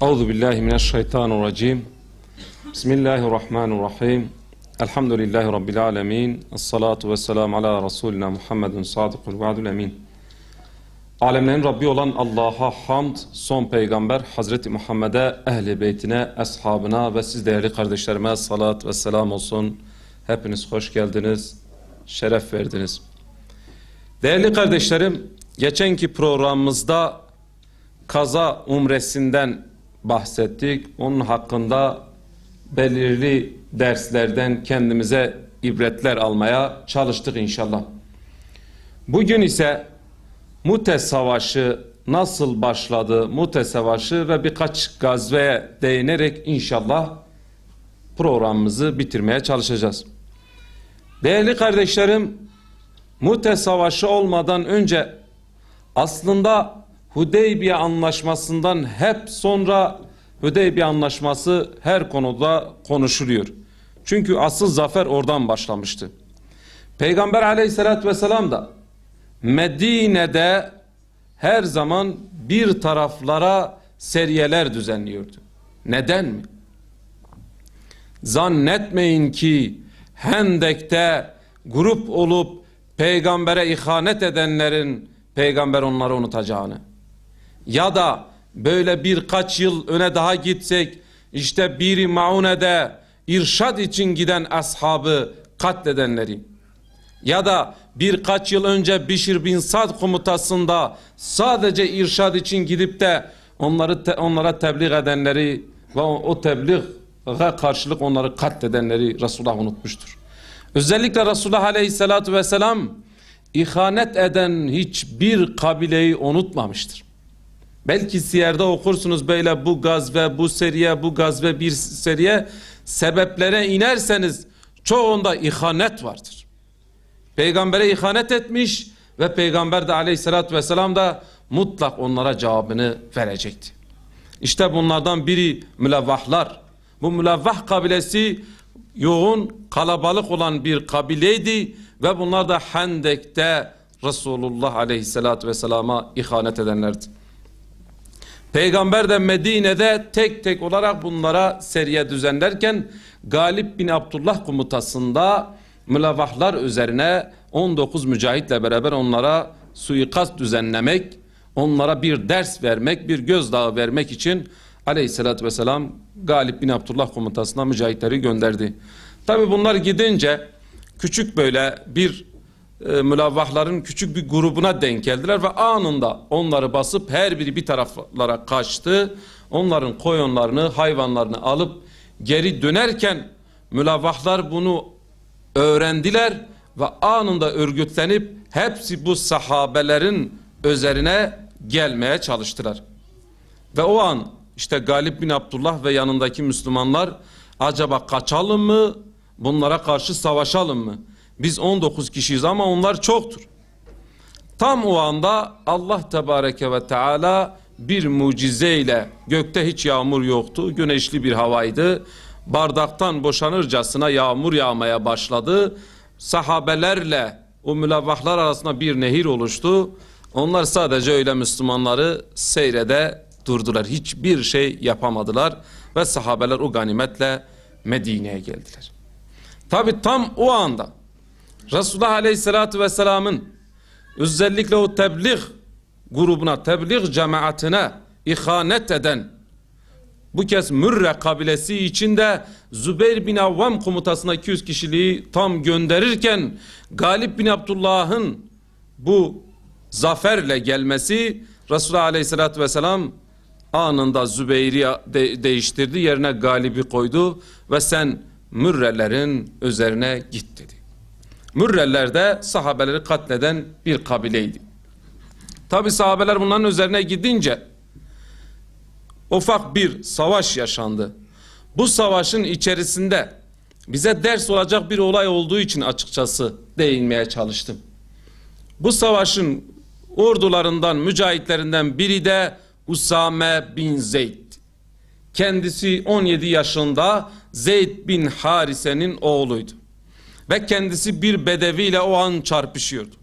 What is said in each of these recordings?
Euzu billahi mineşşeytanirracim. Bismillahirrahmanirrahim. Elhamdülillahi rabbil alamin. Essalatu vesselam ala resulina Muhammedun sadikul vaadul Amin. Alemlerin Rabbi olan Allah'a hamd, son peygamber Hazreti Muhammed'e, ehli beytine, eshabına ve siz değerli kardeşlerime salat ve selam olsun. Hepiniz hoş geldiniz, şeref verdiniz. Değerli kardeşlerim, geçenki programımızda kaza umresinden bahsettik. Onun hakkında belirli derslerden kendimize ibretler almaya çalıştık inşallah. Bugün ise Mute Savaşı nasıl başladı, Mute Savaşı ve birkaç gazveye değinerek inşallah programımızı bitirmeye çalışacağız. Değerli kardeşlerim, Mute Savaşı olmadan önce aslında Hudeybiye anlaşmasından hep sonra Hudeybiye anlaşması her konuda konuşuluyor. Çünkü asıl zafer oradan başlamıştı. Peygamber aleyhissalatü vesselam da Medine'de her zaman bir taraflara seriyeler düzenliyordu. Neden mi? Zannetmeyin ki Hendek'te grup olup peygambere ihanet edenlerin peygamber onları unutacağını ya da böyle birkaç yıl öne daha gitsek işte bir maune'de irşad için giden ashabı katledenleri ya da birkaç yıl önce Bişir bin Sad komutasında sadece irşad için gidip de onları te onlara tebliğ edenleri ve o tebliğe karşılık onları katledenleri Resulullah unutmuştur. Özellikle Resulullah Aleyhisselatü vesselam ihanet eden hiçbir kabileyi unutmamıştır. Belki siyerde okursunuz böyle bu gazve, bu seriye, bu gazve bir seriye sebeplere inerseniz çoğunda ihanet vardır. Peygambere ihanet etmiş ve peygamber de aleyhissalatü vesselam da mutlak onlara cevabını verecekti. İşte bunlardan biri mülevvahlar. Bu mülevvah kabilesi yoğun kalabalık olan bir kabileydi ve bunlar da Hendek'te Resulullah aleyhissalatü vesselama ihanet edenlerdi. Peygamber de Medine'de tek tek olarak bunlara seriye düzenlerken Galip bin Abdullah komutasında mülavahlar üzerine 19 mücahitle beraber onlara suikast düzenlemek, onlara bir ders vermek, bir gözdağı vermek için aleyhissalatü vesselam Galip bin Abdullah komutasına mücahitleri gönderdi. Tabi bunlar gidince küçük böyle bir e, mülavvahların küçük bir grubuna denk geldiler ve anında onları basıp her biri bir taraflara kaçtı. Onların koyunlarını, hayvanlarını alıp geri dönerken mülavvahlar bunu öğrendiler ve anında örgütlenip hepsi bu sahabelerin üzerine gelmeye çalıştılar. Ve o an işte Galip bin Abdullah ve yanındaki Müslümanlar acaba kaçalım mı bunlara karşı savaşalım mı? Biz 19 kişiyiz ama onlar çoktur. Tam o anda Allah Tebareke ve Teala bir mucizeyle gökte hiç yağmur yoktu. Güneşli bir havaydı. Bardaktan boşanırcasına yağmur yağmaya başladı. Sahabelerle o mülavvahlar arasında bir nehir oluştu. Onlar sadece öyle Müslümanları seyrede durdular. Hiçbir şey yapamadılar ve sahabeler o ganimetle Medine'ye geldiler. Tabi tam o anda Resulullah Aleyhisselatü Vesselam'ın özellikle o tebliğ grubuna, tebliğ cemaatine ihanet eden bu kez Mürre kabilesi içinde Zübeyir bin Avvam komutasına 200 kişiliği tam gönderirken Galip bin Abdullah'ın bu zaferle gelmesi Resulullah Aleyhisselatü Vesselam anında Zübeyir'i de değiştirdi yerine Galip'i koydu ve sen Mürrelerin üzerine git dedi. Mürreller de sahabeleri katleden bir kabileydi. Tabi sahabeler bunların üzerine gidince ufak bir savaş yaşandı. Bu savaşın içerisinde bize ders olacak bir olay olduğu için açıkçası değinmeye çalıştım. Bu savaşın ordularından, mücahitlerinden biri de Usame bin Zeyd. Kendisi 17 yaşında Zeyd bin Harise'nin oğluydu ve kendisi bir bedeviyle o an çarpışıyordu.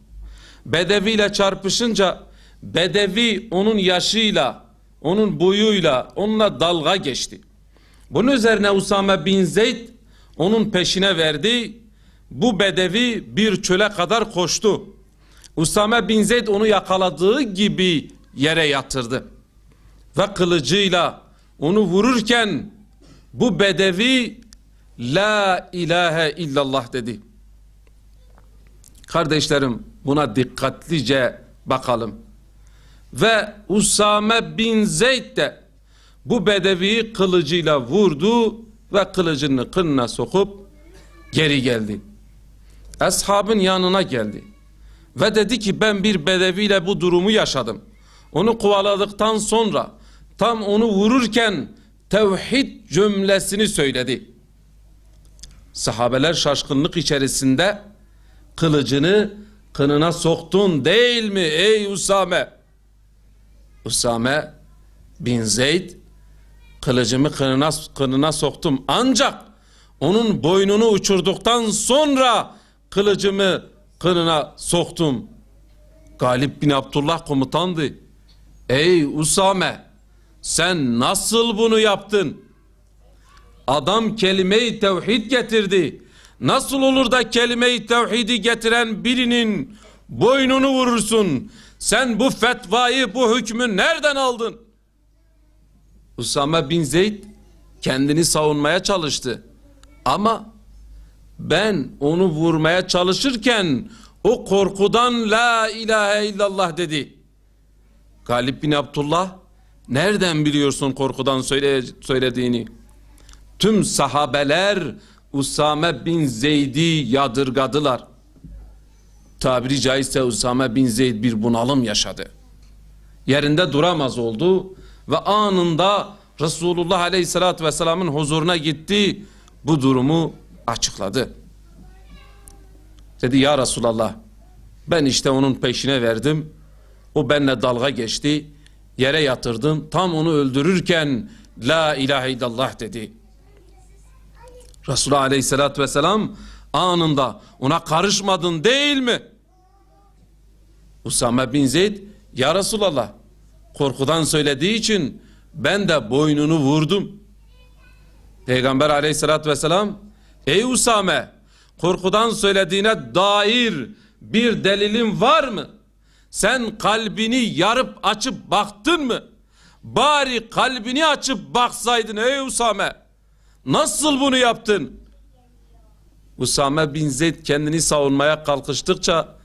Bedeviyle çarpışınca bedevi onun yaşıyla, onun boyuyla, onunla dalga geçti. Bunun üzerine Usame bin Zeyd onun peşine verdi. Bu bedevi bir çöle kadar koştu. Usame bin Zeyd onu yakaladığı gibi yere yatırdı. Ve kılıcıyla onu vururken bu bedevi La ilahe illallah dedi. Kardeşlerim buna dikkatlice bakalım. Ve Usame bin Zeyd de bu bedevi kılıcıyla vurdu ve kılıcını kınına sokup geri geldi. Eshabın yanına geldi. Ve dedi ki ben bir bedeviyle bu durumu yaşadım. Onu kovaladıktan sonra tam onu vururken tevhid cümlesini söyledi. Sahabeler şaşkınlık içerisinde kılıcını kınına soktun değil mi ey Usame? Usame bin Zeyd kılıcımı kınına, kınına soktum ancak onun boynunu uçurduktan sonra kılıcımı kınına soktum. Galip bin Abdullah komutandı. Ey Usame sen nasıl bunu yaptın? Adam kelime-i tevhid getirdi. Nasıl olur da kelime-i tevhidi getiren birinin boynunu vurursun? Sen bu fetvayı, bu hükmü nereden aldın? Usama bin Zeyd kendini savunmaya çalıştı. Ama ben onu vurmaya çalışırken o korkudan la ilahe illallah dedi. Galip bin Abdullah nereden biliyorsun korkudan söyle, söylediğini? Tüm sahabeler Usame bin Zeyd'i yadırgadılar. Tabiri caizse Usame bin Zeyd bir bunalım yaşadı. Yerinde duramaz oldu ve anında Resulullah Aleyhisselatü Vesselam'ın huzuruna gitti. Bu durumu açıkladı. Dedi ya Resulallah ben işte onun peşine verdim. O benle dalga geçti. Yere yatırdım. Tam onu öldürürken la ilahe illallah dedi. Resulullah aleyhissalatü vesselam anında ona karışmadın değil mi? Usame bin Zeyd ya Resulallah korkudan söylediği için ben de boynunu vurdum. Peygamber aleyhissalatü vesselam ey Usame korkudan söylediğine dair bir delilin var mı? Sen kalbini yarıp açıp baktın mı? Bari kalbini açıp baksaydın ey Usame. Nasıl bunu yaptın? Usame bin Zeyd kendini savunmaya kalkıştıkça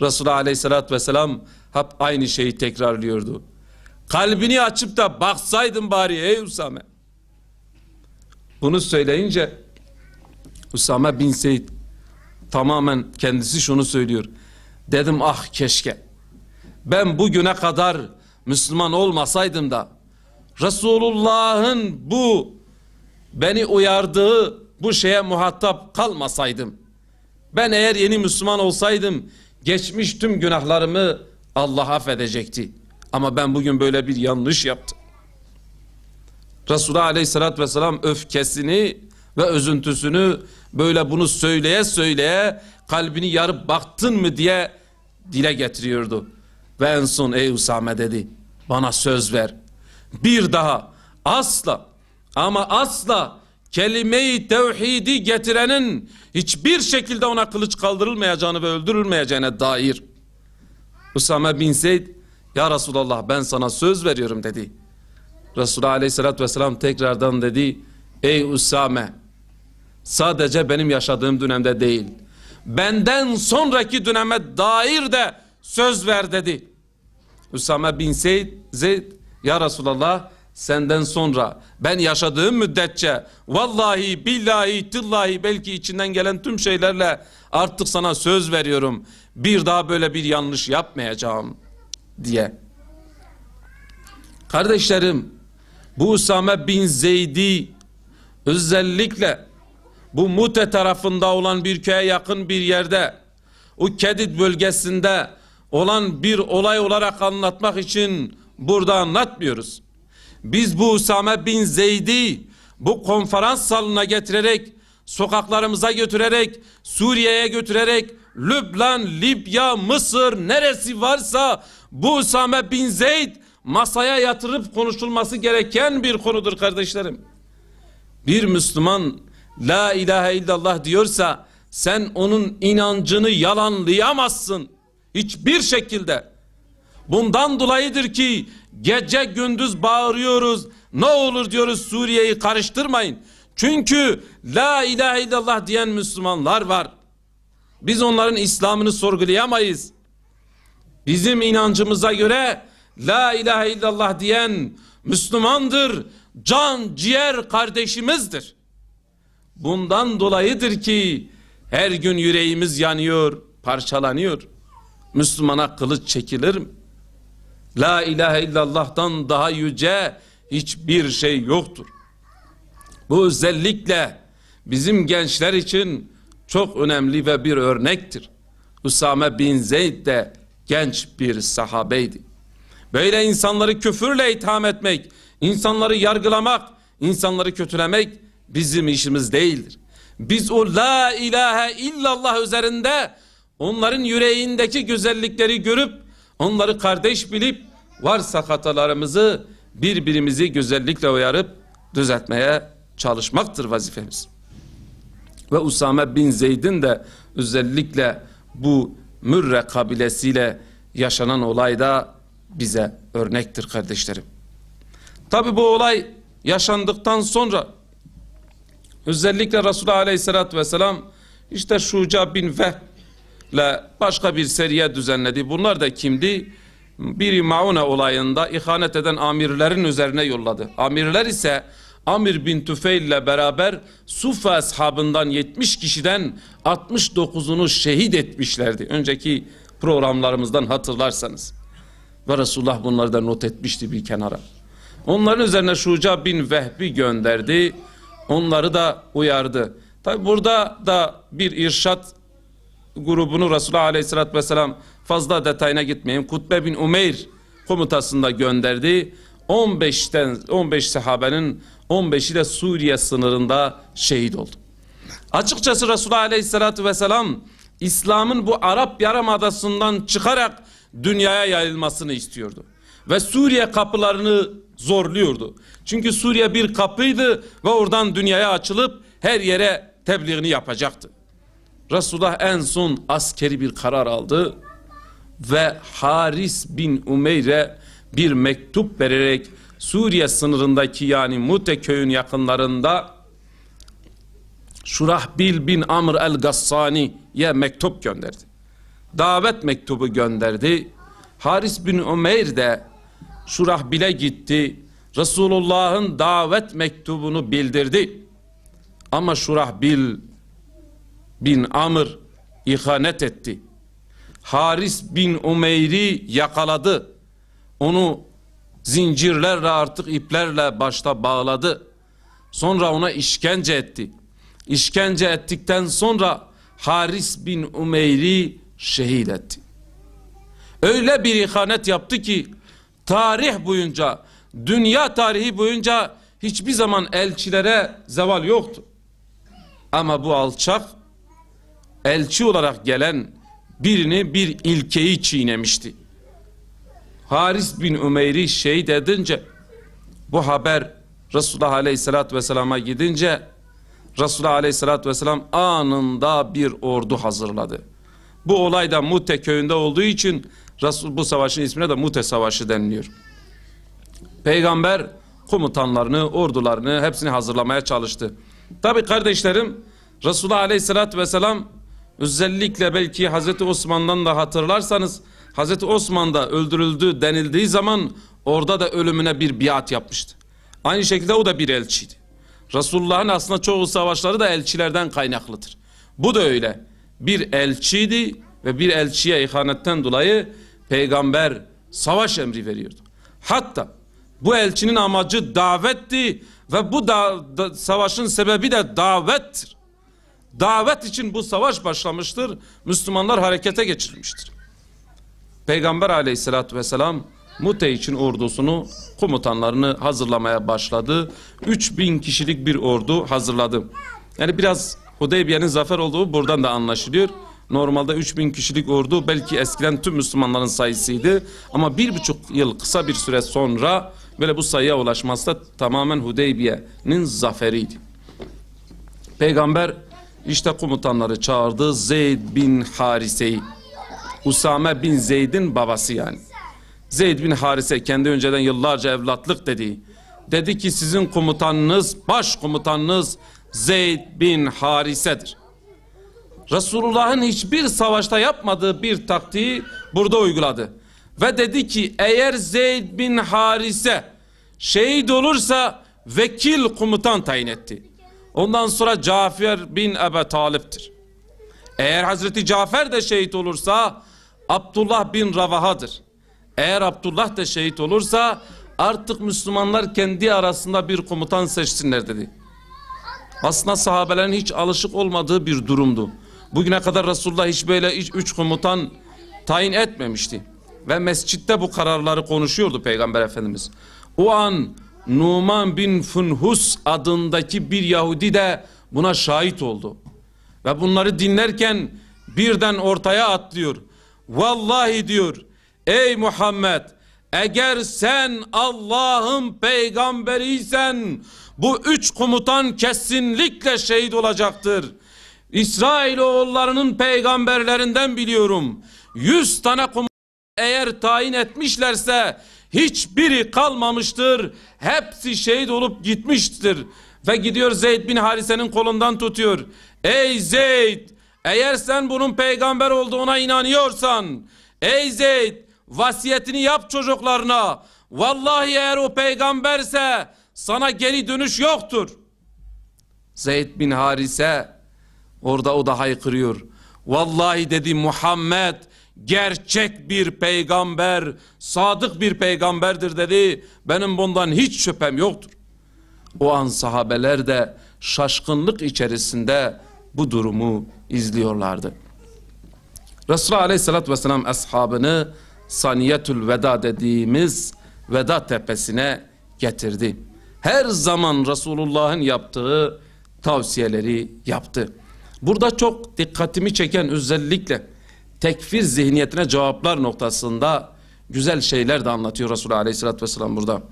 Resulullah aleyhissalatü vesselam hep aynı şeyi tekrarlıyordu. Kalbini açıp da baksaydın bari ey Usame. Bunu söyleyince Usame bin Zeyd tamamen kendisi şunu söylüyor. Dedim ah keşke ben bugüne kadar Müslüman olmasaydım da Resulullah'ın bu beni uyardığı bu şeye muhatap kalmasaydım. Ben eğer yeni Müslüman olsaydım geçmiş tüm günahlarımı Allah affedecekti. Ama ben bugün böyle bir yanlış yaptım. Resulullah aleyhissalatü vesselam öfkesini ve üzüntüsünü böyle bunu söyleye söyleye kalbini yarıp baktın mı diye dile getiriyordu. Ve en son ey Usame dedi bana söz ver. Bir daha asla ama asla kelime-i tevhidi getirenin hiçbir şekilde ona kılıç kaldırılmayacağını ve öldürülmeyeceğine dair. Usame bin Zeyd ya Resulallah ben sana söz veriyorum dedi. Resulü aleyhissalatü vesselam tekrardan dedi ey Usame sadece benim yaşadığım dönemde değil benden sonraki döneme dair de söz ver dedi. Usame bin Zeyd, Zeyd ya Resulallah senden sonra ben yaşadığım müddetçe vallahi billahi tillahi belki içinden gelen tüm şeylerle artık sana söz veriyorum bir daha böyle bir yanlış yapmayacağım diye. Kardeşlerim bu Usame bin Zeyd'i özellikle bu Mute tarafında olan bir köye yakın bir yerde o Kedid bölgesinde olan bir olay olarak anlatmak için burada anlatmıyoruz biz bu Usame bin Zeyd'i bu konferans salonuna getirerek, sokaklarımıza götürerek, Suriye'ye götürerek, Lübnan, Libya, Mısır neresi varsa bu Usame bin Zeyd masaya yatırıp konuşulması gereken bir konudur kardeşlerim. Bir Müslüman la ilahe illallah diyorsa sen onun inancını yalanlayamazsın. Hiçbir şekilde. Bundan dolayıdır ki Gece gündüz bağırıyoruz. Ne olur diyoruz Suriye'yi karıştırmayın. Çünkü la ilahe illallah diyen Müslümanlar var. Biz onların İslam'ını sorgulayamayız. Bizim inancımıza göre la ilahe illallah diyen Müslümandır, can ciğer kardeşimizdir. Bundan dolayıdır ki her gün yüreğimiz yanıyor, parçalanıyor. Müslümana kılıç çekilir mi? La ilahe illallah'tan daha yüce hiçbir şey yoktur. Bu özellikle bizim gençler için çok önemli ve bir örnektir. Usame bin Zeyd de genç bir sahabeydi. Böyle insanları küfürle itham etmek, insanları yargılamak, insanları kötülemek bizim işimiz değildir. Biz o la ilahe illallah üzerinde onların yüreğindeki güzellikleri görüp Onları kardeş bilip varsa hatalarımızı birbirimizi güzellikle uyarıp düzeltmeye çalışmaktır vazifemiz. Ve Usame bin Zeyd'in de özellikle bu Mürre kabilesiyle yaşanan olay da bize örnektir kardeşlerim. Tabi bu olay yaşandıktan sonra özellikle Resulullah Aleyhisselatü Vesselam işte Şuca bin Vehb ile başka bir seriye düzenledi. Bunlar da kimdi? Biri Mauna olayında ihanet eden amirlerin üzerine yolladı. Amirler ise Amir bin Tüfeil ile beraber Sufa ashabından 70 kişiden 69'unu şehit etmişlerdi. Önceki programlarımızdan hatırlarsanız. Ve Resulullah bunları da not etmişti bir kenara. Onların üzerine Şuca bin Vehbi gönderdi. Onları da uyardı. Tabi burada da bir irşat grubunu Resulullah Aleyhisselatü Vesselam fazla detayına gitmeyeyim. Kutbe bin Umeyr komutasında gönderdi. 15'ten 15 sahabenin 15'i de Suriye sınırında şehit oldu. Açıkçası Resulullah Aleyhisselatü Vesselam İslam'ın bu Arap Yarımadası'ndan çıkarak dünyaya yayılmasını istiyordu. Ve Suriye kapılarını zorluyordu. Çünkü Suriye bir kapıydı ve oradan dünyaya açılıp her yere tebliğini yapacaktı. Resulullah en son askeri bir karar aldı ve Haris bin Umeyr'e bir mektup vererek Suriye sınırındaki yani Mute köyün yakınlarında Şurahbil bin Amr el-Gassani'ye mektup gönderdi. Davet mektubu gönderdi. Haris bin Umeyr de Şurahbil'e gitti. Resulullah'ın davet mektubunu bildirdi. Ama Şurahbil bin Amr ihanet etti. Haris bin Umeyr'i yakaladı. Onu zincirlerle artık iplerle başta bağladı. Sonra ona işkence etti. İşkence ettikten sonra Haris bin Umeyr'i şehit etti. Öyle bir ihanet yaptı ki tarih boyunca, dünya tarihi boyunca hiçbir zaman elçilere zeval yoktu. Ama bu alçak elçi olarak gelen birini bir ilkeyi çiğnemişti. Haris bin Ümeyr'i şehit edince bu haber Resulullah Aleyhisselatü Vesselam'a gidince Resulullah Aleyhisselatü Vesselam anında bir ordu hazırladı. Bu olay da Mute köyünde olduğu için Resul, bu savaşın ismine de Mute Savaşı deniliyor. Peygamber komutanlarını, ordularını hepsini hazırlamaya çalıştı. Tabi kardeşlerim Resulullah Aleyhisselatü Vesselam Özellikle belki Hazreti Osman'dan da hatırlarsanız Hazreti Osman da öldürüldü denildiği zaman orada da ölümüne bir biat yapmıştı. Aynı şekilde o da bir elçiydi. Resulullah'ın aslında çoğu savaşları da elçilerden kaynaklıdır. Bu da öyle. Bir elçiydi ve bir elçiye ihanetten dolayı peygamber savaş emri veriyordu. Hatta bu elçinin amacı davetti ve bu da, da, savaşın sebebi de davettir. Davet için bu savaş başlamıştır. Müslümanlar harekete geçirmiştir. Peygamber aleyhissalatü vesselam Mute için ordusunu komutanlarını hazırlamaya başladı. 3000 kişilik bir ordu hazırladı. Yani biraz Hudeybiye'nin zafer olduğu buradan da anlaşılıyor. Normalde 3000 kişilik ordu belki eskiden tüm Müslümanların sayısıydı. Ama bir buçuk yıl kısa bir süre sonra böyle bu sayıya ulaşması da tamamen Hudeybiye'nin zaferiydi. Peygamber işte komutanları çağırdı Zeyd bin Harise'yi. Usame bin Zeyd'in babası yani. Zeyd bin Harise kendi önceden yıllarca evlatlık dedi. Dedi ki sizin komutanınız, baş komutanınız Zeyd bin Harise'dir. Resulullah'ın hiçbir savaşta yapmadığı bir taktiği burada uyguladı. Ve dedi ki eğer Zeyd bin Harise şehit olursa vekil komutan tayin etti. Ondan sonra Cafer bin Ebe Talip'tir. Eğer Hazreti Cafer de şehit olursa Abdullah bin Ravaha'dır. Eğer Abdullah da şehit olursa artık Müslümanlar kendi arasında bir komutan seçsinler dedi. Aslında sahabelerin hiç alışık olmadığı bir durumdu. Bugüne kadar Resulullah hiç böyle üç komutan tayin etmemişti. Ve mescitte bu kararları konuşuyordu Peygamber Efendimiz. O an Numan bin Funhus adındaki bir Yahudi de buna şahit oldu. Ve bunları dinlerken birden ortaya atlıyor. Vallahi diyor ey Muhammed eğer sen Allah'ın peygamberiysen bu üç komutan kesinlikle şehit olacaktır. İsrailoğullarının peygamberlerinden biliyorum. Yüz tane komutan eğer tayin etmişlerse Hiçbiri kalmamıştır. Hepsi şehit olup gitmiştir. Ve gidiyor Zeyd bin Harise'nin kolundan tutuyor. Ey Zeyd! Eğer sen bunun peygamber olduğuna inanıyorsan, ey Zeyd vasiyetini yap çocuklarına. Vallahi eğer o peygamberse sana geri dönüş yoktur. Zeyd bin Harise orada o da haykırıyor. Vallahi dedi Muhammed gerçek bir peygamber, sadık bir peygamberdir dedi. Benim bundan hiç şüphem yoktur. O an sahabeler de şaşkınlık içerisinde bu durumu izliyorlardı. Resulullah Aleyhisselatü Vesselam eshabını Saniyetül Veda dediğimiz Veda Tepesi'ne getirdi. Her zaman Resulullah'ın yaptığı tavsiyeleri yaptı. Burada çok dikkatimi çeken özellikle tekfir zihniyetine cevaplar noktasında güzel şeyler de anlatıyor Resulü Aleyhisselatü Vesselam burada.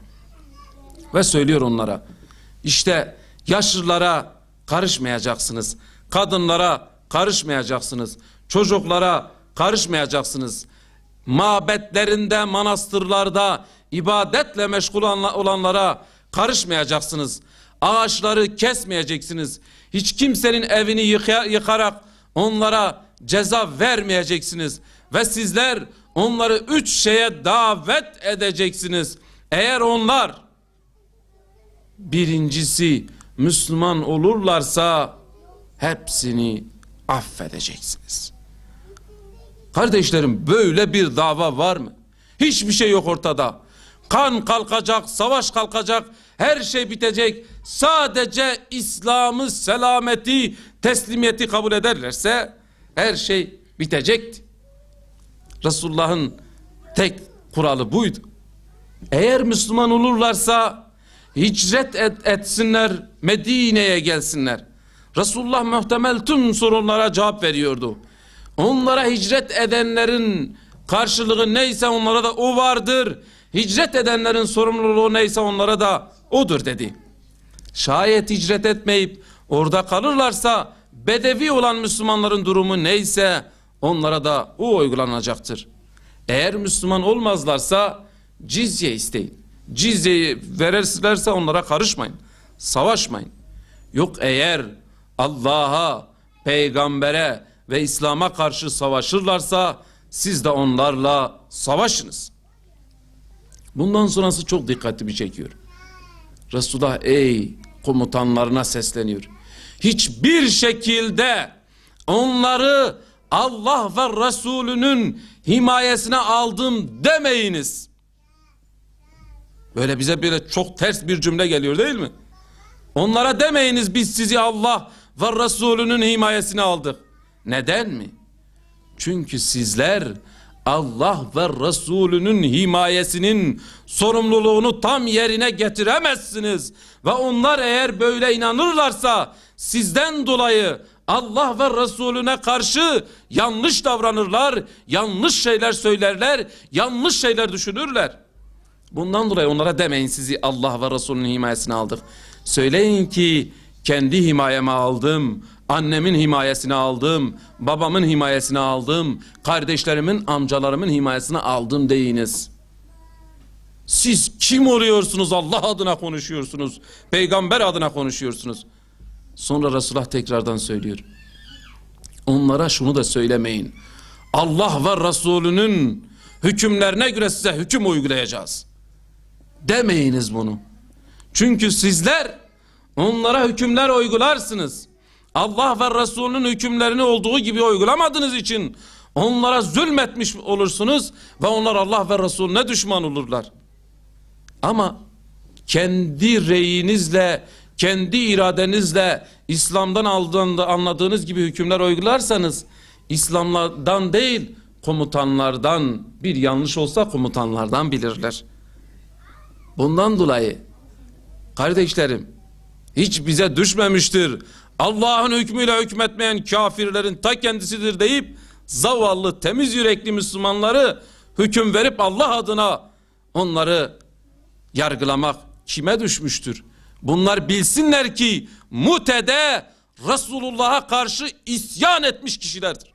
Ve söylüyor onlara. İşte yaşlılara karışmayacaksınız. Kadınlara karışmayacaksınız. Çocuklara karışmayacaksınız. Mabetlerinde, manastırlarda ibadetle meşgul olanlara karışmayacaksınız. Ağaçları kesmeyeceksiniz. Hiç kimsenin evini yıkarak onlara ceza vermeyeceksiniz. Ve sizler onları üç şeye davet edeceksiniz. Eğer onlar birincisi Müslüman olurlarsa hepsini affedeceksiniz. Kardeşlerim böyle bir dava var mı? Hiçbir şey yok ortada. Kan kalkacak, savaş kalkacak, her şey bitecek. Sadece İslam'ı, selameti, teslimiyeti kabul ederlerse her şey bitecekti. Resulullah'ın tek kuralı buydu. Eğer Müslüman olurlarsa hicret et, etsinler, Medine'ye gelsinler. Resulullah muhtemel tüm sorunlara cevap veriyordu. Onlara hicret edenlerin karşılığı neyse onlara da o vardır. Hicret edenlerin sorumluluğu neyse onlara da odur dedi. Şayet hicret etmeyip orada kalırlarsa bedevi olan Müslümanların durumu neyse onlara da o uygulanacaktır. Eğer Müslüman olmazlarsa cizye isteyin. Cizyeyi verirlerse onlara karışmayın. Savaşmayın. Yok eğer Allah'a, peygambere ve İslam'a karşı savaşırlarsa siz de onlarla savaşınız. Bundan sonrası çok dikkatimi çekiyor. Resulullah ey komutanlarına sesleniyor hiçbir şekilde onları Allah ve Resulünün himayesine aldım demeyiniz. Böyle bize böyle çok ters bir cümle geliyor değil mi? Onlara demeyiniz biz sizi Allah ve Resulünün himayesine aldık. Neden mi? Çünkü sizler Allah ve Resulünün himayesinin sorumluluğunu tam yerine getiremezsiniz. Ve onlar eğer böyle inanırlarsa sizden dolayı Allah ve Resulüne karşı yanlış davranırlar, yanlış şeyler söylerler, yanlış şeyler düşünürler. Bundan dolayı onlara demeyin sizi Allah ve Resulünün himayesine aldık. Söyleyin ki kendi himayeme aldım, annemin himayesine aldım, babamın himayesine aldım, kardeşlerimin, amcalarımın himayesine aldım deyiniz.'' Siz kim oluyorsunuz? Allah adına konuşuyorsunuz. Peygamber adına konuşuyorsunuz. Sonra Resulullah tekrardan söylüyor. Onlara şunu da söylemeyin. Allah ve Resulünün hükümlerine göre size hüküm uygulayacağız. Demeyiniz bunu. Çünkü sizler onlara hükümler uygularsınız. Allah ve Resulünün hükümlerini olduğu gibi uygulamadığınız için onlara zulmetmiş olursunuz ve onlar Allah ve Resulüne düşman olurlar. Ama kendi reyinizle kendi iradenizle İslam'dan aldığında anladığınız gibi hükümler uygularsanız İslam'dan değil komutanlardan bir yanlış olsa komutanlardan bilirler. Bundan dolayı kardeşlerim hiç bize düşmemiştir. Allah'ın hükmüyle hükmetmeyen kafirlerin ta kendisidir deyip zavallı temiz yürekli Müslümanları hüküm verip Allah adına onları yargılamak kime düşmüştür? Bunlar bilsinler ki mutede Resulullah'a karşı isyan etmiş kişilerdir.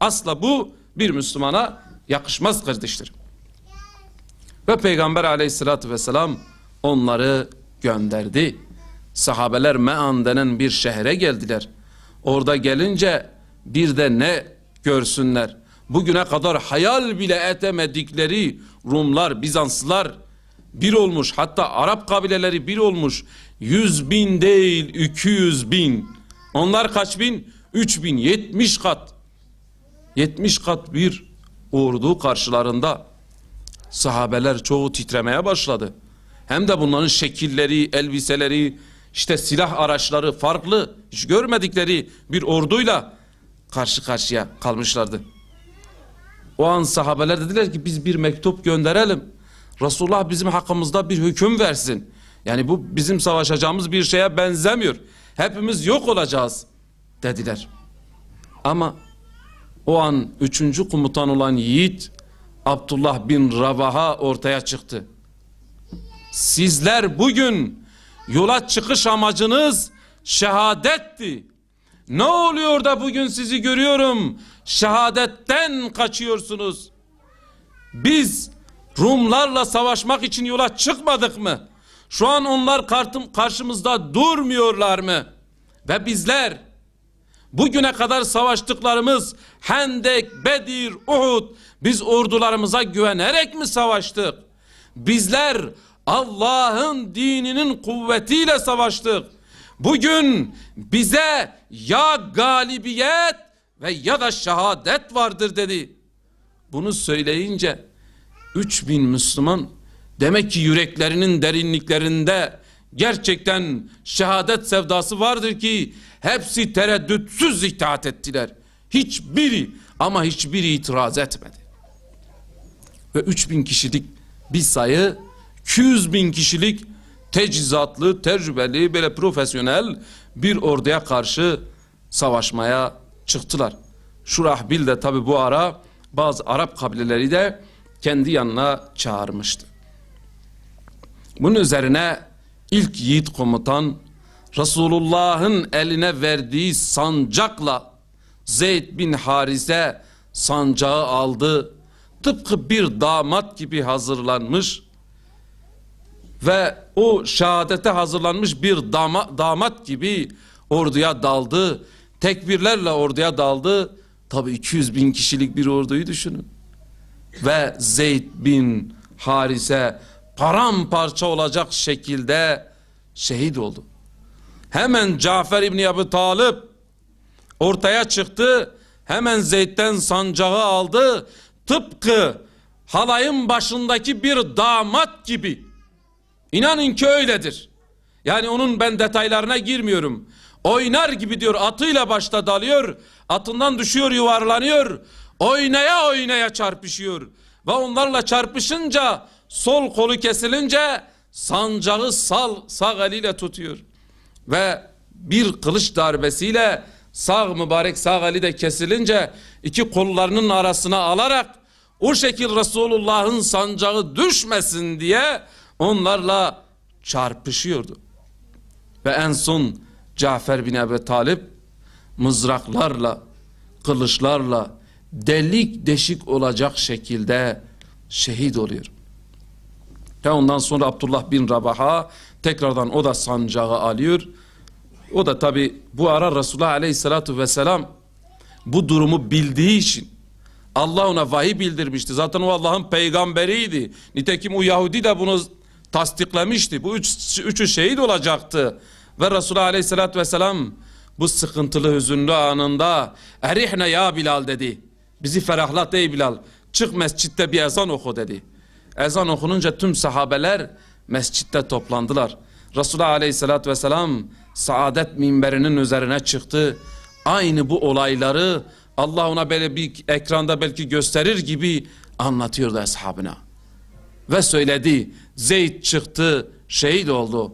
Asla bu bir Müslümana yakışmaz kardeşlerim. Ve Peygamber aleyhissalatü vesselam onları gönderdi. Sahabeler Me'an denen bir şehre geldiler. Orada gelince bir de ne görsünler. Bugüne kadar hayal bile etemedikleri Rumlar, Bizanslılar bir olmuş hatta Arap kabileleri bir olmuş yüz bin değil iki yüz bin onlar kaç bin? Üç bin yetmiş kat yetmiş kat bir ordu karşılarında sahabeler çoğu titremeye başladı hem de bunların şekilleri elbiseleri işte silah araçları farklı hiç görmedikleri bir orduyla karşı karşıya kalmışlardı o an sahabeler dediler ki biz bir mektup gönderelim Resulullah bizim hakkımızda bir hüküm versin. Yani bu bizim savaşacağımız bir şeye benzemiyor. Hepimiz yok olacağız dediler. Ama o an üçüncü komutan olan Yiğit Abdullah bin Ravaha ortaya çıktı. Sizler bugün yola çıkış amacınız şehadetti. Ne oluyor da bugün sizi görüyorum şehadetten kaçıyorsunuz. Biz Rumlarla savaşmak için yola çıkmadık mı? Şu an onlar karşımızda durmuyorlar mı? Ve bizler bugüne kadar savaştıklarımız Hendek, Bedir, Uhud biz ordularımıza güvenerek mi savaştık? Bizler Allah'ın dininin kuvvetiyle savaştık. Bugün bize ya galibiyet ve ya da şehadet vardır dedi. Bunu söyleyince 3000 Müslüman demek ki yüreklerinin derinliklerinde gerçekten şehadet sevdası vardır ki hepsi tereddütsüz itaat ettiler. Hiçbiri ama hiçbiri itiraz etmedi. Ve 3000 kişilik bir sayı 200 bin kişilik tecizatlı, tecrübeli, böyle profesyonel bir orduya karşı savaşmaya çıktılar. Şurahbil de tabi bu ara bazı Arap kabileleri de kendi yanına çağırmıştı. Bunun üzerine ilk yiğit komutan Resulullah'ın eline verdiği sancakla Zeyd bin Harise sancağı aldı. Tıpkı bir damat gibi hazırlanmış ve o şehadete hazırlanmış bir dama, damat gibi orduya daldı. Tekbirlerle orduya daldı. Tabi 200 bin kişilik bir orduyu düşünün ve Zeyd bin Harise paramparça olacak şekilde şehit oldu. Hemen Cafer İbni Abi Talip ortaya çıktı. Hemen Zeyd'den sancağı aldı. Tıpkı halayın başındaki bir damat gibi. İnanın ki öyledir. Yani onun ben detaylarına girmiyorum. Oynar gibi diyor atıyla başta dalıyor. Atından düşüyor yuvarlanıyor. Oynaya oynaya çarpışıyor. Ve onlarla çarpışınca sol kolu kesilince sancağı sal, sağ eliyle tutuyor. Ve bir kılıç darbesiyle sağ mübarek sağ eli de kesilince iki kollarının arasına alarak o şekil Resulullah'ın sancağı düşmesin diye onlarla çarpışıyordu. Ve en son Cafer bin Ebi Talip mızraklarla, kılıçlarla, delik deşik olacak şekilde şehit oluyor. Ve ondan sonra Abdullah bin Rabah'a tekrardan o da sancağı alıyor. O da tabi bu ara Resulullah aleyhissalatu vesselam bu durumu bildiği için Allah ona vahiy bildirmişti. Zaten o Allah'ın peygamberiydi. Nitekim o Yahudi de bunu tasdiklemişti. Bu üç, üçü şehit olacaktı. Ve Resulullah aleyhissalatü vesselam bu sıkıntılı hüzünlü anında erihne ya Bilal dedi. Bizi ferahlat ey Bilal. Çık mescitte bir ezan oku dedi. Ezan okununca tüm sahabeler mescitte toplandılar. Resulullah aleyhissalatü vesselam saadet minberinin üzerine çıktı. Aynı bu olayları Allah ona böyle bir ekranda belki gösterir gibi anlatıyordu ashabına. Ve söyledi Zeyd çıktı şehit oldu.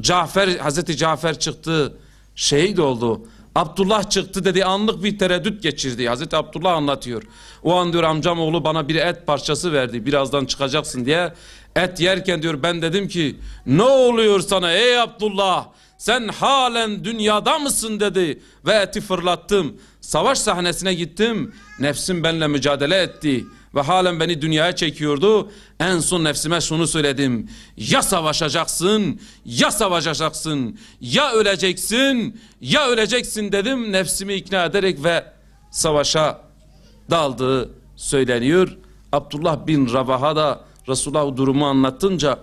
Cafer Hazreti Cafer çıktı şehit oldu. Abdullah çıktı dedi anlık bir tereddüt geçirdi. Hazreti Abdullah anlatıyor. O an diyor amcam oğlu bana bir et parçası verdi birazdan çıkacaksın diye. Et yerken diyor ben dedim ki ne oluyor sana ey Abdullah sen halen dünyada mısın dedi ve eti fırlattım. Savaş sahnesine gittim nefsim benimle mücadele etti ve halen beni dünyaya çekiyordu. En son nefsime şunu söyledim. Ya savaşacaksın, ya savaşacaksın, ya öleceksin, ya öleceksin dedim. Nefsimi ikna ederek ve savaşa daldığı söyleniyor. Abdullah bin Rabaha da Resulullah durumu anlatınca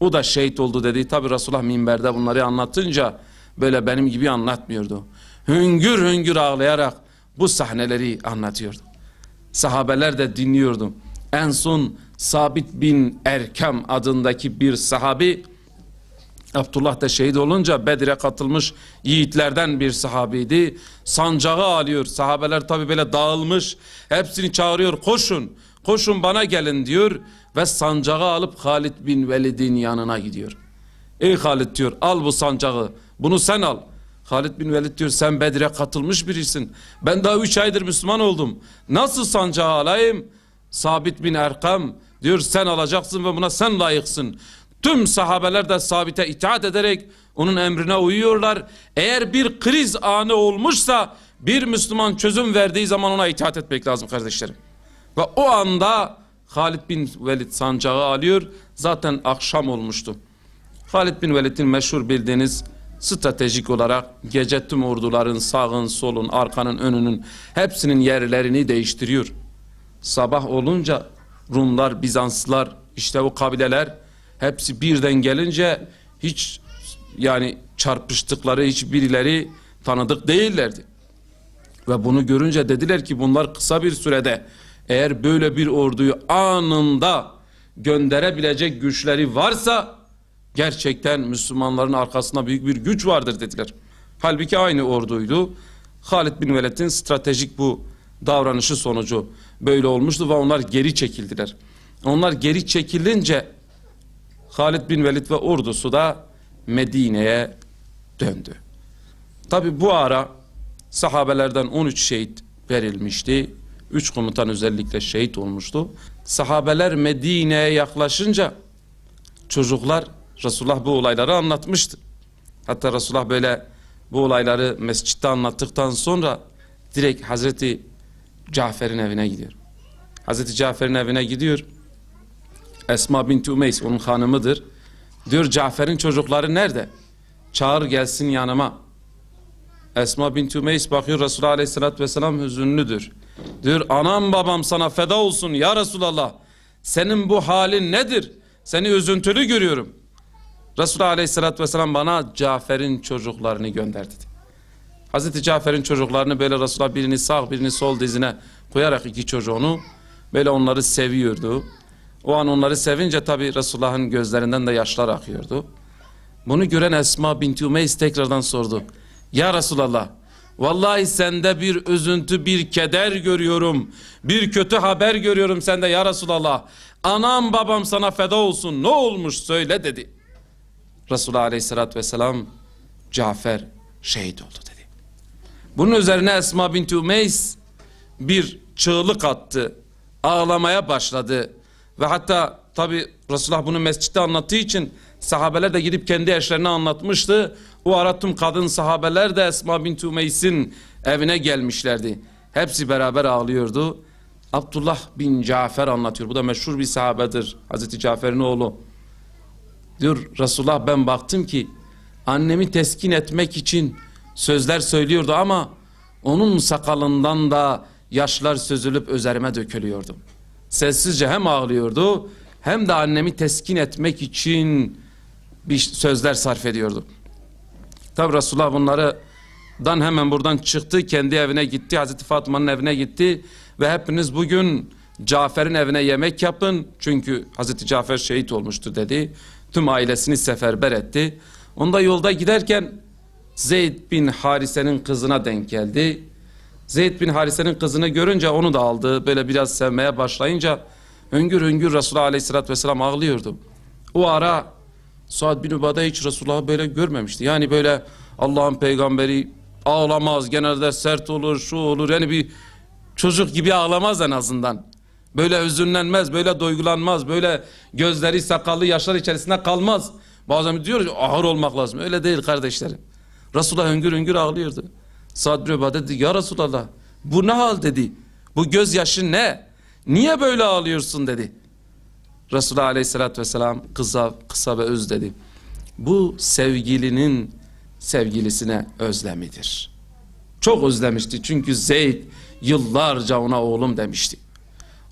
o da şehit oldu dedi. Tabi Resulullah minberde bunları anlatınca böyle benim gibi anlatmıyordu. Hüngür hüngür ağlayarak bu sahneleri anlatıyordu sahabeler de dinliyordum. En son Sabit bin Erkem adındaki bir sahabi Abdullah da şehit olunca Bedir'e katılmış yiğitlerden bir sahabiydi. Sancağı alıyor. Sahabeler tabi böyle dağılmış. Hepsini çağırıyor. Koşun. Koşun bana gelin diyor. Ve sancağı alıp Halid bin Velid'in yanına gidiyor. Ey Halid diyor al bu sancağı. Bunu sen al. Halid bin Velid diyor sen Bedir'e katılmış birisin. Ben daha üç aydır Müslüman oldum. Nasıl sancağı alayım? Sabit bin Erkam diyor sen alacaksın ve buna sen layıksın. Tüm sahabeler de Sabit'e itaat ederek onun emrine uyuyorlar. Eğer bir kriz anı olmuşsa bir Müslüman çözüm verdiği zaman ona itaat etmek lazım kardeşlerim. Ve o anda Halid bin Velid sancağı alıyor. Zaten akşam olmuştu. Halid bin Velid'in meşhur bildiğiniz stratejik olarak gece tüm orduların sağın solun arkanın önünün hepsinin yerlerini değiştiriyor. Sabah olunca Rumlar, Bizanslılar işte o kabileler hepsi birden gelince hiç yani çarpıştıkları hiçbirileri tanıdık değillerdi. Ve bunu görünce dediler ki bunlar kısa bir sürede eğer böyle bir orduyu anında gönderebilecek güçleri varsa Gerçekten Müslümanların arkasında büyük bir güç vardır dediler. Halbuki aynı orduydu. Halid bin Veled'in stratejik bu davranışı sonucu böyle olmuştu ve onlar geri çekildiler. Onlar geri çekilince Halid bin Velid ve ordusu da Medine'ye döndü. Tabi bu ara sahabelerden 13 şehit verilmişti. 3 komutan özellikle şehit olmuştu. Sahabeler Medine'ye yaklaşınca çocuklar Resulullah bu olayları anlatmıştı. Hatta Resulullah böyle bu olayları mescitte anlattıktan sonra direkt Hazreti Cafer'in evine gidiyor. Hazreti Cafer'in evine gidiyor. Esma binti Umeys onun hanımıdır. Diyor Cafer'in çocukları nerede? Çağır gelsin yanıma. Esma binti Umeys bakıyor Resulullah aleyhissalatü vesselam hüzünlüdür. Diyor anam babam sana feda olsun ya Resulallah. Senin bu halin nedir? Seni üzüntülü görüyorum.'' Resulullah aleyhissalatü vesselam bana Cafer'in çocuklarını gönderdi. Hazreti Cafer'in çocuklarını böyle Resulullah birini sağ birini sol dizine koyarak iki çocuğunu böyle onları seviyordu. O an onları sevince tabi Resulullah'ın gözlerinden de yaşlar akıyordu. Bunu gören Esma binti Umeys tekrardan sordu. Ya Resulallah vallahi sende bir üzüntü bir keder görüyorum. Bir kötü haber görüyorum sende ya Resulallah. Anam babam sana feda olsun ne olmuş söyle dedi. Resulullah aleyhissalatü vesselam Cafer şehit oldu dedi. Bunun üzerine Esma binti Umeys bir çığlık attı. Ağlamaya başladı. Ve hatta tabi Resulullah bunu mescitte anlattığı için sahabeler de gidip kendi eşlerine anlatmıştı. O ara kadın sahabeler de Esma binti Umeys'in evine gelmişlerdi. Hepsi beraber ağlıyordu. Abdullah bin Cafer anlatıyor. Bu da meşhur bir sahabedir. Hazreti Cafer'in oğlu. Diyor Resulullah ben baktım ki annemi teskin etmek için sözler söylüyordu ama onun sakalından da yaşlar sözülüp üzerime dökülüyordu. Sessizce hem ağlıyordu hem de annemi teskin etmek için bir sözler sarf ediyordu. Tabi Resulullah bunları dan hemen buradan çıktı, kendi evine gitti, Hazreti Fatma'nın evine gitti ve hepiniz bugün Cafer'in evine yemek yapın çünkü Hazreti Cafer şehit olmuştu dedi tüm ailesini seferber etti. Onda yolda giderken Zeyd bin Harise'nin kızına denk geldi. Zeyd bin Harise'nin kızını görünce onu da aldı. Böyle biraz sevmeye başlayınca hüngür hüngür Resulullah Aleyhisselatü Vesselam ağlıyordu. O ara Suad bin Ubada hiç Resulullah'ı böyle görmemişti. Yani böyle Allah'ın peygamberi ağlamaz, genelde sert olur, şu olur. Yani bir çocuk gibi ağlamaz en azından. Böyle hüzünlenmez, böyle duygulanmaz, böyle gözleri sakallı yaşlar içerisinde kalmaz. Bazen diyoruz ahır olmak lazım. Öyle değil kardeşlerim. Resulullah hüngür hüngür ağlıyordu. Sad bin Öba dedi ya Resulallah bu ne hal dedi. Bu gözyaşı ne? Niye böyle ağlıyorsun dedi. Resulullah aleyhissalatü vesselam kısa, kısa ve öz dedi. Bu sevgilinin sevgilisine özlemidir. Çok özlemişti çünkü Zeyd yıllarca ona oğlum demişti.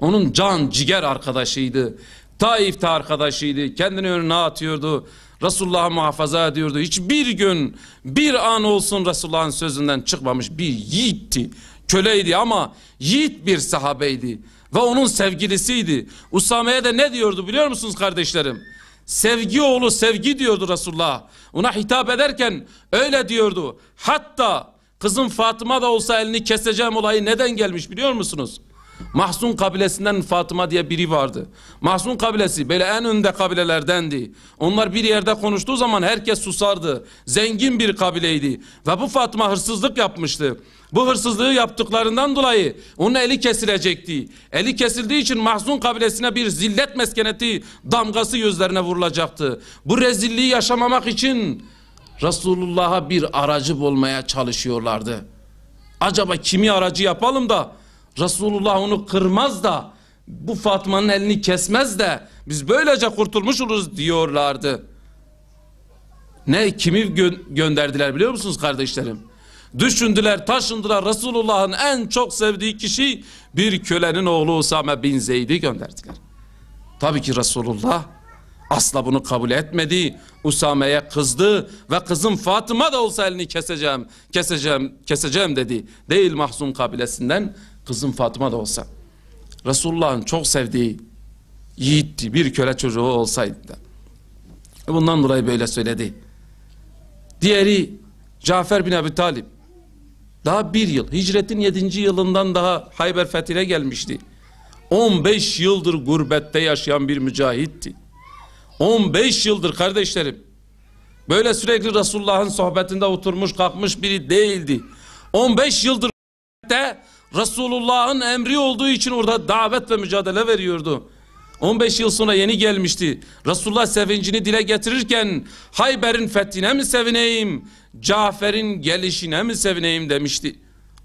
Onun can ciger arkadaşıydı. Taif'te arkadaşıydı. Kendini önüne atıyordu. Resulullah muhafaza ediyordu. Hiçbir gün bir an olsun Resulullah'ın sözünden çıkmamış bir yiğitti. Köleydi ama yiğit bir sahabeydi. Ve onun sevgilisiydi. Usame'ye de ne diyordu biliyor musunuz kardeşlerim? Sevgi oğlu sevgi diyordu Resulullah. Ona hitap ederken öyle diyordu. Hatta kızım Fatıma da olsa elini keseceğim olayı neden gelmiş biliyor musunuz? Mahzun kabilesinden Fatıma diye biri vardı. Mahzun kabilesi böyle en önde kabilelerdendi. Onlar bir yerde konuştuğu zaman herkes susardı. Zengin bir kabileydi. Ve bu Fatıma hırsızlık yapmıştı. Bu hırsızlığı yaptıklarından dolayı onun eli kesilecekti. Eli kesildiği için Mahzun kabilesine bir zillet meskeneti damgası yüzlerine vurulacaktı. Bu rezilliği yaşamamak için Resulullah'a bir aracı bulmaya çalışıyorlardı. Acaba kimi aracı yapalım da Resulullah onu kırmaz da bu Fatma'nın elini kesmez de biz böylece kurtulmuş oluruz diyorlardı. Ne kimi gö gönderdiler biliyor musunuz kardeşlerim? Düşündüler, taşındılar. Resulullah'ın en çok sevdiği kişi bir kölenin oğlu Usame bin Zeyd'i gönderdiler. Tabii ki Resulullah asla bunu kabul etmedi. Usame'ye kızdı ve kızım Fatıma da olsa elini keseceğim, keseceğim, keseceğim dedi. Değil Mahzum kabilesinden kızım Fatıma da olsa Resulullah'ın çok sevdiği yiğitti bir köle çocuğu olsaydı da. Bundan dolayı böyle söyledi. Diğeri Cafer bin Abi Talip daha bir yıl hicretin yedinci yılından daha Hayber fethine gelmişti. 15 yıldır gurbette yaşayan bir mücahitti. 15 yıldır kardeşlerim böyle sürekli Resulullah'ın sohbetinde oturmuş kalkmış biri değildi. 15 yıldır gurbette Resulullah'ın emri olduğu için orada davet ve mücadele veriyordu. 15 yıl sonra yeni gelmişti. Resulullah sevincini dile getirirken Hayber'in fethine mi sevineyim, Cafer'in gelişine mi sevineyim demişti.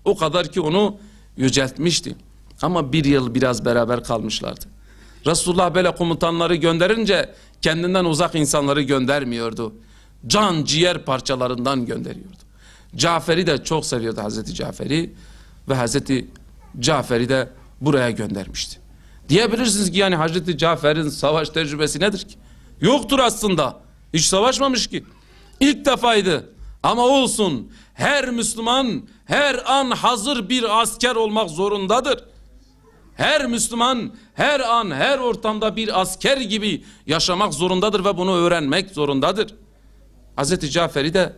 O kadar ki onu yüceltmişti. Ama bir yıl biraz beraber kalmışlardı. Resulullah böyle komutanları gönderince kendinden uzak insanları göndermiyordu. Can ciğer parçalarından gönderiyordu. Cafer'i de çok seviyordu Hazreti Cafer'i ve Hazreti Cafer'i de buraya göndermişti. Diyebilirsiniz ki yani Hazreti Cafer'in savaş tecrübesi nedir ki? Yoktur aslında. Hiç savaşmamış ki. İlk defaydı. Ama olsun her Müslüman her an hazır bir asker olmak zorundadır. Her Müslüman her an her ortamda bir asker gibi yaşamak zorundadır ve bunu öğrenmek zorundadır. Hazreti Cafer'i de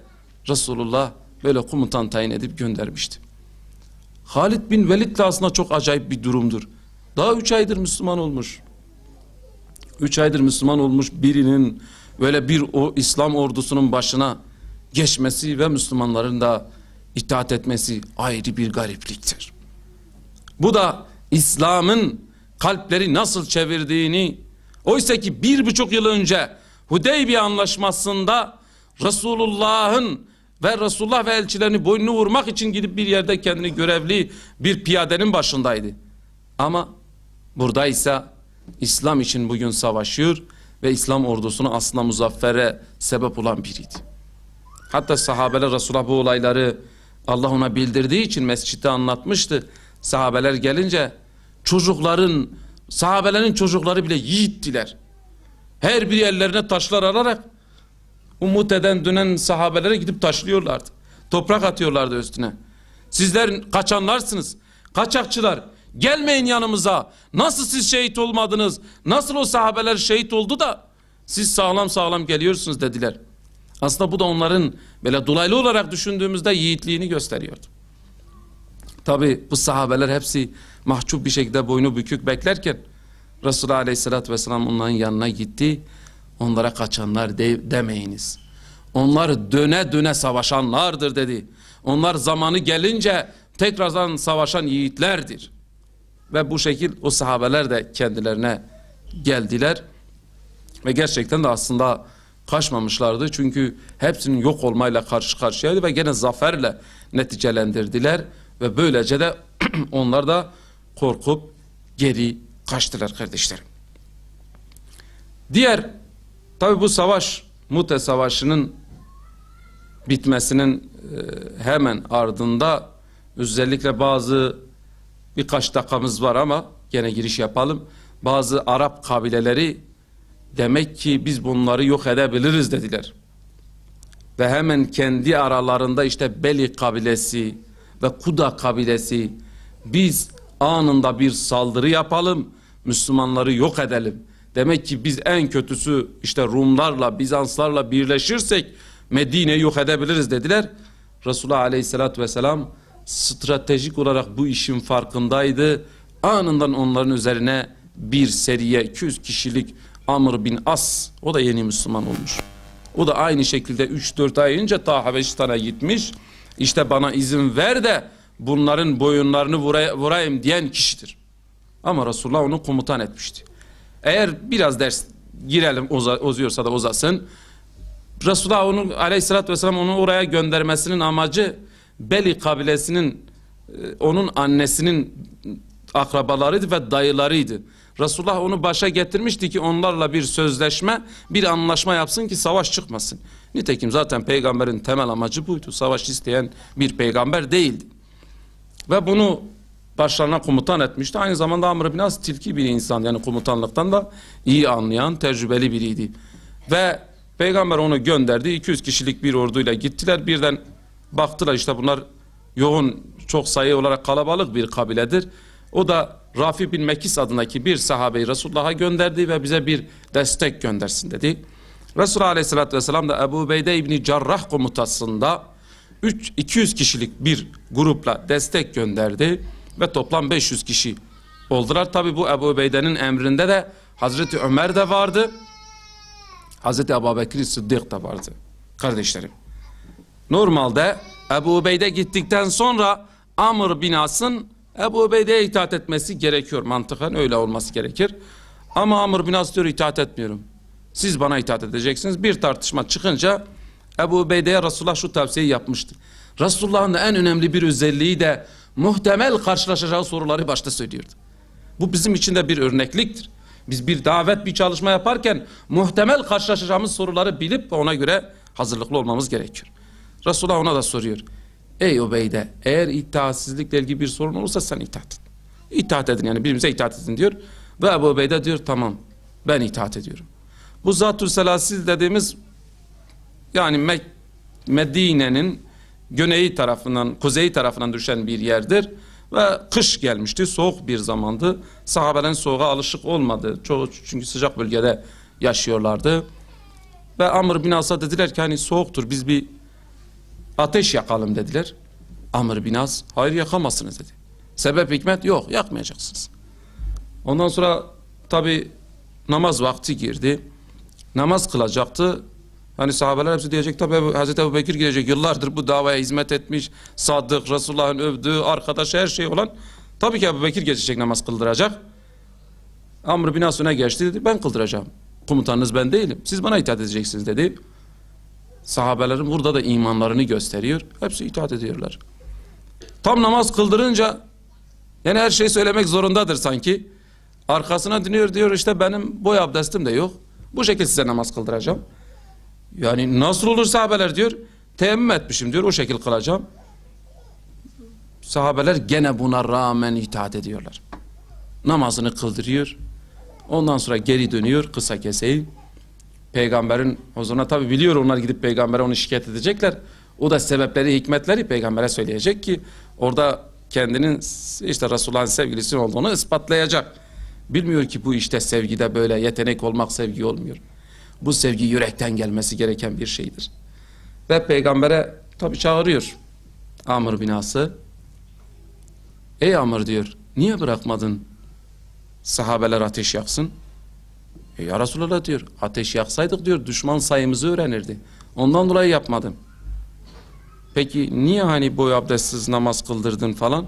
Resulullah böyle komutan tayin edip göndermişti. Halid bin Velid de aslında çok acayip bir durumdur. Daha üç aydır Müslüman olmuş. Üç aydır Müslüman olmuş birinin böyle bir o İslam ordusunun başına geçmesi ve Müslümanların da itaat etmesi ayrı bir garipliktir. Bu da İslam'ın kalpleri nasıl çevirdiğini oysa ki bir buçuk yıl önce Hudeybiye anlaşmasında Resulullah'ın ve Resulullah ve elçilerini boynunu vurmak için gidip bir yerde kendini görevli bir piyadenin başındaydı. Ama burada ise İslam için bugün savaşıyor ve İslam ordusunu aslında muzaffere sebep olan biriydi. Hatta sahabeler Resulullah bu olayları Allah ona bildirdiği için mescitte anlatmıştı. Sahabeler gelince çocukların, sahabelerin çocukları bile yiğittiler. Her bir yerlerine taşlar alarak Umut eden dönen sahabelere gidip taşlıyorlardı. Toprak atıyorlardı üstüne. Sizler kaçanlarsınız. Kaçakçılar. Gelmeyin yanımıza. Nasıl siz şehit olmadınız? Nasıl o sahabeler şehit oldu da siz sağlam sağlam geliyorsunuz dediler. Aslında bu da onların böyle dolaylı olarak düşündüğümüzde yiğitliğini gösteriyordu. Tabi bu sahabeler hepsi mahcup bir şekilde boynu bükük beklerken Resulullah Aleyhisselatü Vesselam onların yanına gitti Onlara kaçanlar de demeyiniz. Onlar döne döne savaşanlardır dedi. Onlar zamanı gelince tekrardan savaşan yiğitlerdir. Ve bu şekil o sahabeler de kendilerine geldiler. Ve gerçekten de aslında kaçmamışlardı. Çünkü hepsinin yok olmayla karşı karşıyaydı ve gene zaferle neticelendirdiler. Ve böylece de onlar da korkup geri kaçtılar kardeşlerim. Diğer Tabi bu savaş Mute Savaşı'nın bitmesinin e, hemen ardında özellikle bazı birkaç dakikamız var ama gene giriş yapalım. Bazı Arap kabileleri demek ki biz bunları yok edebiliriz dediler. Ve hemen kendi aralarında işte Beli kabilesi ve Kuda kabilesi biz anında bir saldırı yapalım, Müslümanları yok edelim Demek ki biz en kötüsü işte Rumlarla, Bizanslarla birleşirsek Medine'yi yok edebiliriz dediler. Resulullah aleyhissalatü vesselam stratejik olarak bu işin farkındaydı. Anından onların üzerine bir seriye 200 kişilik Amr bin As o da yeni Müslüman olmuş. O da aynı şekilde 3-4 ay önce ta gitmiş. İşte bana izin ver de bunların boyunlarını vurayım diyen kişidir. Ama Resulullah onu komutan etmişti. Eğer biraz ders girelim uza, uzuyorsa da uzasın. Resulullah onu aleyhissalatü vesselam onu oraya göndermesinin amacı Beli kabilesinin e, onun annesinin akrabalarıydı ve dayılarıydı. Resulullah onu başa getirmişti ki onlarla bir sözleşme, bir anlaşma yapsın ki savaş çıkmasın. Nitekim zaten peygamberin temel amacı buydu. Savaş isteyen bir peygamber değildi. Ve bunu başlarına komutan etmişti. Aynı zamanda Amr bin As tilki bir insan yani komutanlıktan da iyi anlayan, tecrübeli biriydi. Ve peygamber onu gönderdi. 200 kişilik bir orduyla gittiler. Birden baktılar işte bunlar yoğun, çok sayı olarak kalabalık bir kabiledir. O da Rafi bin Mekis adındaki bir sahabeyi Resulullah'a gönderdi ve bize bir destek göndersin dedi. Resulullah Aleyhisselatü Vesselam da Ebu Beyde İbni Cerrah komutasında 3, 200 kişilik bir grupla destek gönderdi ve toplam 500 kişi oldular. Tabi bu Ebu Beydenin emrinde de Hazreti Ömer de vardı. Hazreti Ebu Bekir Sıddık da vardı. Kardeşlerim. Normalde Ebu Beyde gittikten sonra Amr bin As'ın Ebu Ubeyde'ye itaat etmesi gerekiyor. Mantıken öyle olması gerekir. Ama Amr bin As diyor itaat etmiyorum. Siz bana itaat edeceksiniz. Bir tartışma çıkınca Ebu Beydeye Resulullah şu tavsiyeyi yapmıştı. Resulullah'ın en önemli bir özelliği de muhtemel karşılaşacağı soruları başta söylüyordu. Bu bizim için de bir örnekliktir. Biz bir davet, bir çalışma yaparken muhtemel karşılaşacağımız soruları bilip ona göre hazırlıklı olmamız gerekiyor. Resulullah ona da soruyor. Ey Ubeyde eğer itaatsizlikle ilgili bir sorun olursa sen itaat et. İtaat edin yani birbirimize itaat edin diyor. Ve Ebu Ubeyde diyor tamam ben itaat ediyorum. Bu Zatül Selasil dediğimiz yani Medine'nin Güney tarafından, kuzey tarafından düşen bir yerdir. Ve kış gelmişti, soğuk bir zamandı. Sahabelerin soğuğa alışık olmadı. Çoğu çünkü sıcak bölgede yaşıyorlardı. Ve Amr bin As'a dediler ki hani soğuktur biz bir ateş yakalım dediler. Amr bin As hayır yakamazsınız dedi. Sebep hikmet yok yakmayacaksınız. Ondan sonra tabi namaz vakti girdi. Namaz kılacaktı. Hani sahabeler hepsi diyecek tabi Hazreti Ebu Bekir gelecek. Yıllardır bu davaya hizmet etmiş. Sadık, Resulullah'ın övdüğü, arkadaşı her şey olan. Tabii ki Ebu Bekir geçecek namaz kıldıracak. Amr bin Asun'a geçti dedi ben kıldıracağım. Komutanınız ben değilim. Siz bana itaat edeceksiniz dedi. sahabelerim burada da imanlarını gösteriyor. Hepsi itaat ediyorlar. Tam namaz kıldırınca yani her şeyi söylemek zorundadır sanki. Arkasına dönüyor diyor işte benim boy abdestim de yok. Bu şekilde size namaz kıldıracağım. Yani nasıl olur sahabeler diyor. Teyemmüm etmişim diyor. O şekil kılacağım. Sahabeler gene buna rağmen itaat ediyorlar. Namazını kıldırıyor. Ondan sonra geri dönüyor kısa keseyi. Peygamberin huzuruna tabi biliyor onlar gidip peygambere onu şikayet edecekler. O da sebepleri, hikmetleri peygambere söyleyecek ki orada kendinin işte Resulullah'ın sevgilisi olduğunu ispatlayacak. Bilmiyor ki bu işte sevgide böyle yetenek olmak sevgi olmuyor. Bu sevgi yürekten gelmesi gereken bir şeydir. Ve peygambere tabi çağırıyor Amr binası. Ey Amr diyor niye bırakmadın sahabeler ateş yaksın? E ya Resulallah diyor ateş yaksaydık diyor düşman sayımızı öğrenirdi. Ondan dolayı yapmadım. Peki niye hani boy abdestsiz namaz kıldırdın falan?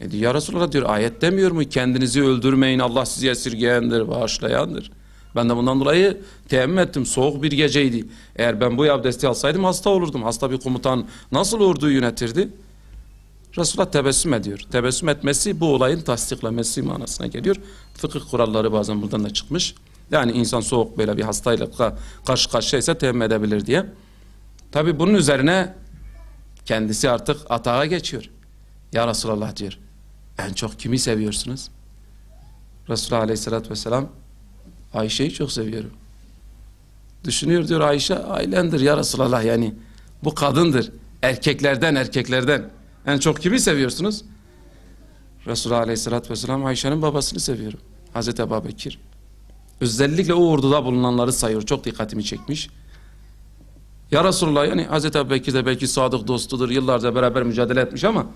E ya Resulallah diyor ayet demiyor mu kendinizi öldürmeyin Allah sizi esirgeyendir bağışlayandır. Ben de bundan dolayı teyemmüm ettim. Soğuk bir geceydi. Eğer ben bu abdesti alsaydım hasta olurdum. Hasta bir komutan nasıl orduyu yönetirdi? Resulullah tebessüm ediyor. Tebessüm etmesi bu olayın tasdiklemesi manasına geliyor. Fıkıh kuralları bazen buradan da çıkmış. Yani insan soğuk böyle bir hastayla karşı karşıya ise edebilir diye. Tabi bunun üzerine kendisi artık atağa geçiyor. Ya Resulallah diyor. En çok kimi seviyorsunuz? Resulullah Aleyhisselatü Vesselam Ayşe'yi çok seviyorum. Düşünüyor diyor Ayşe ailendir ya Resulallah yani. Bu kadındır. Erkeklerden erkeklerden. En çok kimi seviyorsunuz? Resulullah Aleyhisselatü Vesselam Ayşe'nin babasını seviyorum. Hazreti Ebu Bekir. Özellikle o orduda bulunanları sayıyor. Çok dikkatimi çekmiş. Ya Resulullah yani Hazreti Ebu Bekir de belki sadık dostudur. Yıllarca beraber mücadele etmiş ama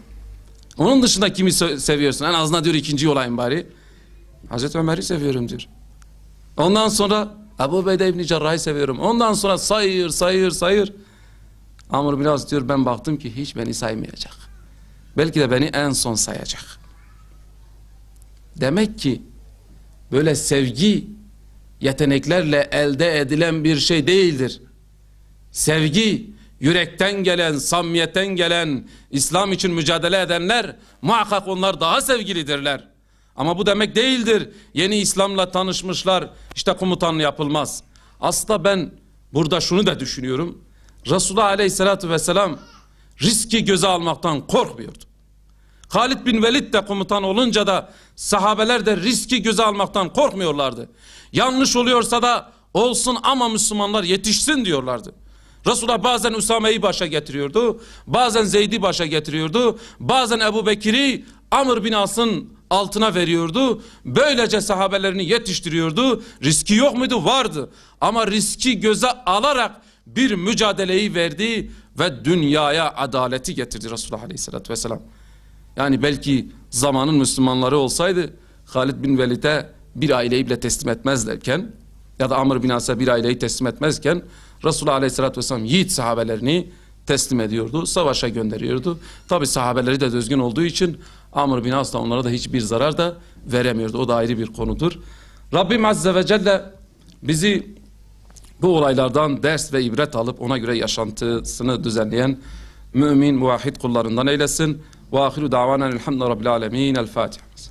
onun dışında kimi seviyorsun? En azından diyor ikinci olayım bari. Hazreti Ömer'i seviyorum diyor. Ondan sonra Ebu Beyde İbni Cerrah'ı seviyorum. Ondan sonra sayır sayır sayır. Amr biraz diyor ben baktım ki hiç beni saymayacak. Belki de beni en son sayacak. Demek ki böyle sevgi yeteneklerle elde edilen bir şey değildir. Sevgi yürekten gelen, samiyetten gelen, İslam için mücadele edenler muhakkak onlar daha sevgilidirler. Ama bu demek değildir. Yeni İslam'la tanışmışlar. İşte komutan yapılmaz. Aslında ben burada şunu da düşünüyorum. Resulullah Aleyhisselatü Vesselam riski göze almaktan korkmuyordu. Halid bin Velid de komutan olunca da sahabeler de riski göze almaktan korkmuyorlardı. Yanlış oluyorsa da olsun ama Müslümanlar yetişsin diyorlardı. Resulullah bazen Usame'yi başa getiriyordu, bazen Zeyd'i başa getiriyordu, bazen Ebu Bekir'i Amr bin As'ın altına veriyordu. Böylece sahabelerini yetiştiriyordu. Riski yok muydu? Vardı. Ama riski göze alarak bir mücadeleyi verdi ve dünyaya adaleti getirdi Resulullah Aleyhisselatü Vesselam. Yani belki zamanın Müslümanları olsaydı Halid bin Velid'e bir aileyi bile teslim etmezlerken ya da Amr bin As'a bir aileyi teslim etmezken Resulullah Aleyhisselatü Vesselam yiğit sahabelerini teslim ediyordu, savaşa gönderiyordu. Tabi sahabeleri de düzgün olduğu için Amr bin As da onlara da hiçbir zarar da veremiyordu. O da ayrı bir konudur. Rabbim Azze ve Celle bizi bu olaylardan ders ve ibret alıp ona göre yaşantısını düzenleyen mümin muvahhid kullarından eylesin. Ve ahiru davanen elhamdülillahi rabbil alemin. El Fatiha.